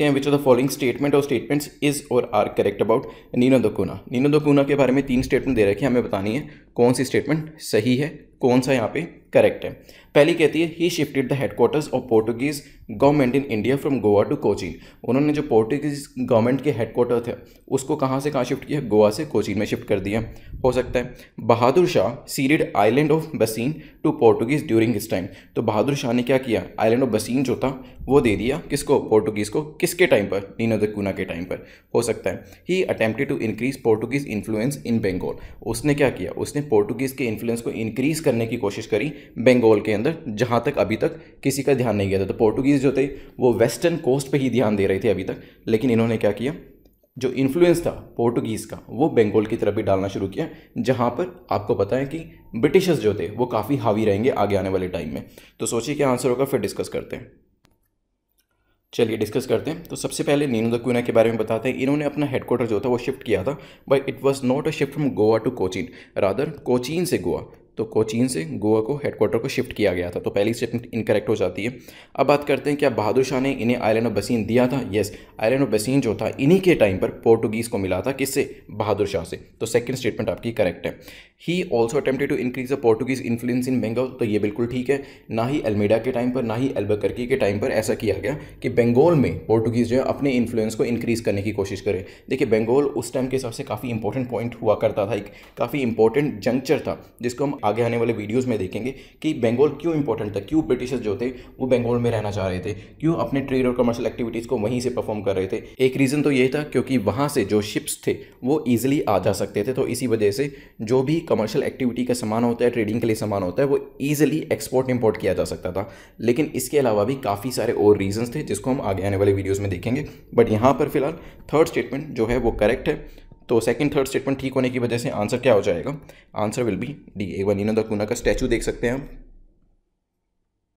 देखते हैं which of the following statement or statements is or are correct about Nuno da Cunha Nuno da Cunha के बारे में तीन स्टेटमेंट दे रखे हैं हमें बतानी है कौन सी स्टेटमेंट सही है कौन सा यहाँ पे करेक्ट है पहली कहती है he shifted the headquarters of Portuguese government in India from Goa to Cochin उन्होंने जो पोर्टुगीज़ गवर्नमेंट के हेडक्वार्टर थे उसको कहाँ से कहाँ शिफ्ट किया गोवा से कोचीन में शिफ्ट कर दिया हो सकता है Bahadur Shah ceded island of Bassein to Portuguese during this time तो बहादुर शाह ने क्या किया आइलैंड ऑफ बसीन जो था वो दे दिया किसको पोर्टुगीज़ को किसके टाइम पर नीनो दुना के टाइम पर हो सकता है he attempted to increase Portuguese influence in Bengal उसने क्या किया उसने पोर्टुगीज़ के इन्फ्लुएंस को इंक्रीज़ करने की कोशिश करी बंगाल के अंदर जहाँ तक अभी तक किसी का ध्यान नहीं गया था तो पोर्टुगीज़ जो थे वो वेस्टर्न कोस्ट पे ही ध्यान दे रहे थे अभी तक लेकिन इन्होंने क्या किया जो इन्फ्लुएंस था पोर्टुगीज़ का वो बंगाल की तरफ भी डालना शुरू किया जहाँ पर आपको पता है कि ब्रिटिशर्स जो थे वो काफ़ी हावी रहेंगे आगे आने वाले टाइम में तो सोचिए क्या आंसर होगा फिर डिस्कस करते हैं चलिए डिस्कस करते हैं तो सबसे पहले नीनू दक्यूना के बारे में बताते हैं इन्होंने अपना हेडक्वार्टर जो था वो शिफ्ट किया था but it was not a shift from Goa to Cochin rather Cochin से गोवा तो कोचीन से गोवा को हेडक्वार्टर को शिफ्ट किया गया था तो पहली स्टेटमेंट इनकरेक्ट हो जाती है अब बात करते हैं क्या बहादुर शाह ने इन्हें आयलैंड ऑफ बसीन दिया था येस आयलैंड ऑफ बसीन जो था इन्हीं के टाइम पर पोर्टुगीज़ को मिला था किससे बहादुर शाह से तो सेकेंड स्टेटमेंट आपकी करेक्ट है he also attempted to increase the Portuguese influence in Bengal तो ये बिल्कुल ठीक है ना ही अल्मेडा के टाइम पर ना ही अल्बकर्की के टाइम पर ऐसा किया गया कि बंगाल में पोर्टुगीज़ जो है अपने इन्फ्लुएंस को इंक्रीज़ करने की कोशिश करें देखिए बंगाल उस टाइम के हिसाब से काफ़ी इंपॉर्टेंट पॉइंट हुआ करता था एक काफ़ी इंपॉर्टेंट जंक्चर था जिसको हम आगे आने वाले वीडियोस में देखेंगे कि बंगाल क्यों इंपॉर्टेंट था क्यों ब्रिटिशर्स जो थे वो बंगाल में रहना चाह रहे थे क्यों अपने ट्रेड और कमर्शियल एक्टिविटीज़ को वहीं से परफॉर्म कर रहे थे एक रीज़न तो ये था क्योंकि वहाँ से जो शिप्स थे वो ईजिली आ जा सकते थे तो इसी वजह से जो भी कमर्शियल एक्टिविटी का सामान होता है ट्रेडिंग के लिए सामान होता है वो ईजिली एक्सपोर्ट इम्पोर्ट किया जा सकता था लेकिन इसके अलावा भी काफ़ी सारे और रीजन थे जिसको हम आगे आने वाले वीडियोज में देखेंगे बट यहाँ पर फिलहाल थर्ड स्टेटमेंट जो है वो करेक्ट है तो सेकंड थर्ड स्टेटमेंट ठीक होने की वजह से आंसर क्या हो जाएगा आंसर विल बी डी एवन इनो द का स्टैचू देख सकते हैं आप